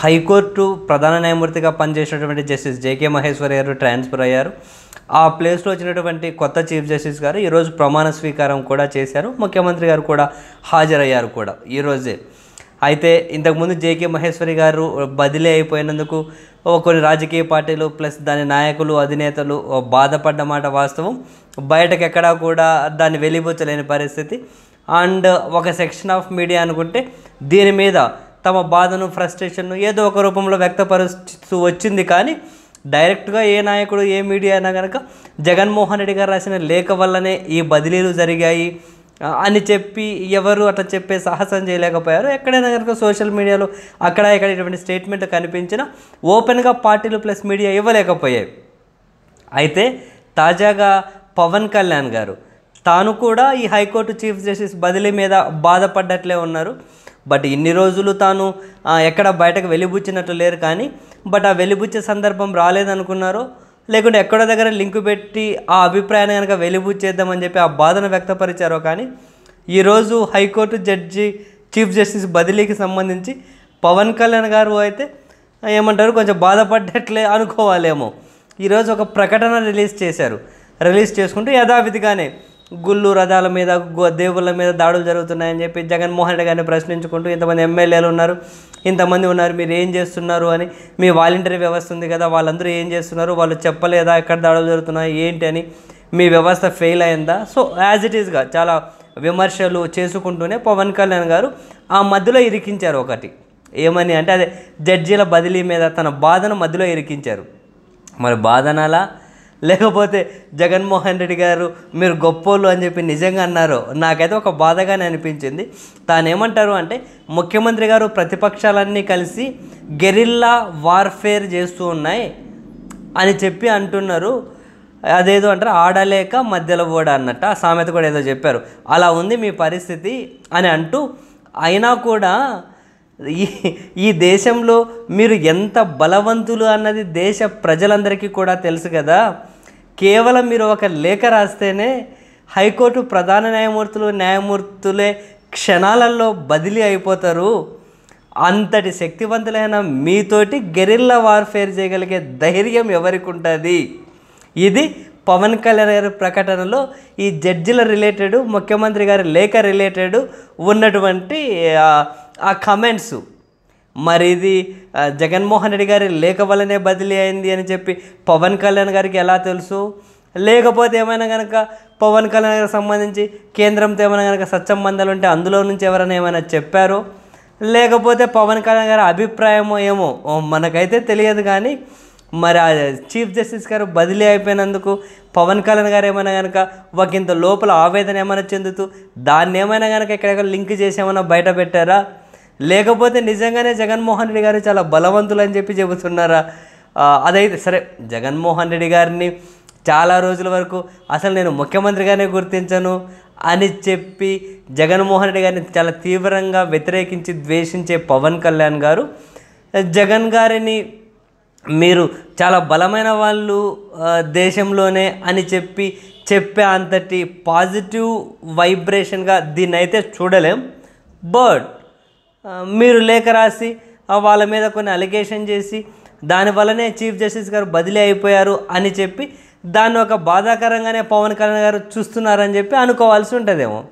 high court ప్రధాన న్యాయమూర్తిగా పనిచేసినటువంటి జస్టిస్ జేకే మహేశ్వర్ గారు ట్రాన్స్ఫర్ అయ్యారు ఆ ప్లేస్లో వచ్చినటువంటి కొత్త చీఫ్ జస్టిస్ గారు ఈరోజు ప్రమాణ స్వీకారం కూడా చేశారు ముఖ్యమంత్రి గారు కూడా హాజరయ్యారు కూడా ఈరోజే అయితే ఇంతకుముందు జేకే మహేశ్వరి గారు బదిలీ అయిపోయినందుకు కొన్ని రాజకీయ పార్టీలు ప్లస్ దాని నాయకులు అధినేతలు బాధపడ్డ మాట వాస్తవం బయటకు ఎక్కడా కూడా దాన్ని వెళ్ళిపోచ్చలేని పరిస్థితి అండ్ ఒక సెక్షన్ ఆఫ్ మీడియా అనుకుంటే దీని మీద తమ బాధను ఫ్రస్ట్రేషన్ను ఏదో ఒక రూపంలో వ్యక్తపరుస్తూ వచ్చింది కానీ డైరెక్ట్గా ఏ నాయకుడు ఏ మీడియా అయినా కనుక జగన్మోహన్ రెడ్డి గారు రాసిన లేఖ వల్లనే ఈ బదిలీలు జరిగాయి అని చెప్పి ఎవరు అట్లా చెప్పే సాహసం చేయలేకపోయారు ఎక్కడైనా కనుక సోషల్ మీడియాలో అక్కడ ఇక్కడ ఇటువంటి స్టేట్మెంట్ కనిపించిన ఓపెన్గా పార్టీలు ప్లస్ మీడియా ఇవ్వలేకపోయాయి అయితే తాజాగా పవన్ కళ్యాణ్ గారు తాను కూడా ఈ హైకోర్టు చీఫ్ జస్టిస్ బదిలీ మీద బాధపడ్డట్లే ఉన్నారు బట్ ఇన్ని రోజులు తాను ఎక్కడ బయటకు వెలిబుచ్చినట్టు లేరు కానీ బట్ ఆ వెలిబుచ్చే సందర్భం రాలేదనుకున్నారో లేకుంటే ఎక్కడ దగ్గర లింక్ పెట్టి ఆ అభిప్రాయాన్ని కనుక వెలిబుచ్చేద్దామని చెప్పి ఆ బాధను వ్యక్తపరిచారో కానీ ఈరోజు హైకోర్టు జడ్జి చీఫ్ జస్టిస్ బదిలీకి సంబంధించి పవన్ కళ్యాణ్ గారు అయితే ఏమంటారు కొంచెం బాధపడ్డట్లే అనుకోవాలేమో ఈరోజు ఒక ప్రకటన రిలీజ్ చేశారు రిలీజ్ చేసుకుంటూ యథావిధిగానే గుళ్ళు రథాల మీద దేవుళ్ళ మీద దాడులు జరుగుతున్నాయని చెప్పి జగన్మోహన్ రెడ్డి గారిని ప్రశ్నించుకుంటూ ఇంతమంది ఎమ్మెల్యేలు ఉన్నారు ఇంతమంది ఉన్నారు మీరు ఏం చేస్తున్నారు అని మీ వాలంటరీ వ్యవస్థ ఉంది కదా వాళ్ళందరూ ఏం చేస్తున్నారు వాళ్ళు చెప్పలేదా ఎక్కడ దాడులు జరుగుతున్నాయి ఏంటి అని మీ వ్యవస్థ ఫెయిల్ అయిందా సో యాజ్ ఇట్ ఈస్గా చాలా విమర్శలు చేసుకుంటూనే పవన్ కళ్యాణ్ గారు ఆ మధ్యలో ఇరికించారు ఒకటి ఏమని అంటే అదే జడ్జీల బదిలీ మీద తన బాధను మధ్యలో ఇరికించారు మరి బాధనలా లేకపోతే జగన్మోహన్ రెడ్డి గారు మీరు గొప్పోళ్ళు అని చెప్పి నిజంగా అన్నారు నాకైతే ఒక బాధగానే అనిపించింది తాను ఏమంటారు అంటే ముఖ్యమంత్రి గారు ప్రతిపక్షాలన్నీ కలిసి గెరిల్లా వార్ఫేర్ చేస్తూ ఉన్నాయి అని చెప్పి అంటున్నారు అదేదో అంటారు ఆడలేక మధ్యలో కూడా అన్నట్టు ఆ సామెత కూడా ఏదో చెప్పారు అలా ఉంది మీ పరిస్థితి అని అంటూ అయినా కూడా ఈ ఈ దేశంలో మీరు ఎంత బలవంతులు అన్నది దేశ ప్రజలందరికీ కూడా తెలుసు కదా కేవలం మీరు ఒక లేఖ రాస్తేనే హైకోర్టు ప్రధాన న్యాయమూర్తులు న్యాయమూర్తులే క్షణాలలో బదిలీ అయిపోతారు అంతటి శక్తివంతులైన మీతోటి గెరిల్లా వార్ఫేర్ చేయగలిగే ధైర్యం ఎవరికి ఉంటుంది ఇది పవన్ కళ్యాణ్ గారి ప్రకటనలో ఈ జడ్జిల రిలేటెడ్ ముఖ్యమంత్రి గారి లేఖ రిలేటెడ్ ఉన్నటువంటి ఆ కమెంట్స్ మరి ఇది జగన్మోహన్ రెడ్డి గారి లేఖ వల్లనే బదిలీ అయింది అని చెప్పి పవన్ కళ్యాణ్ గారికి ఎలా తెలుసు లేకపోతే ఏమైనా కనుక పవన్ కళ్యాణ్ గారికి సంబంధించి కేంద్రంతో ఏమైనా కనుక సత్సంబంధాలు ఉంటే అందులో నుంచి ఎవరైనా ఏమైనా చెప్పారో లేకపోతే పవన్ కళ్యాణ్ గారి అభిప్రాయం ఏమో మనకైతే తెలియదు కానీ మరి ఆ చీఫ్ జస్టిస్ గారు బదిలీ అయిపోయినందుకు పవన్ కళ్యాణ్ గారు ఏమైనా కనుక ఒక ఇంత లోపల ఆవేదన ఏమైనా చెందుతూ దాన్ని ఏమైనా కనుక ఎక్కడెక్కడ లింక్ చేసి ఏమైనా బయట పెట్టారా లేకపోతే నిజంగానే జగన్మోహన్ రెడ్డి గారు చాలా బలవంతులు అని చెప్పి చెబుతున్నారా అదైతే సరే జగన్మోహన్ రెడ్డి గారిని చాలా రోజుల వరకు అసలు నేను ముఖ్యమంత్రిగానే గుర్తించను అని చెప్పి జగన్మోహన్ రెడ్డి గారిని చాలా తీవ్రంగా వ్యతిరేకించి ద్వేషించే పవన్ కళ్యాణ్ గారు జగన్ గారిని మీరు చాలా బలమైన వాళ్ళు దేశంలోనే అని చెప్పి చెప్పే అంతటి పాజిటివ్ వైబ్రేషన్గా దీన్నైతే చూడలేం బట్ మీరు లేఖ రాసి వాళ్ళ మీద కొన్ని అలిగేషన్ చేసి దానివల్లనే చీఫ్ జస్టిస్ గారు బదిలీ అయిపోయారు అని చెప్పి దాన్ని ఒక బాధాకరంగానే పవన్ కళ్యాణ్ గారు చూస్తున్నారని చెప్పి అనుకోవాల్సి ఉంటుందేమో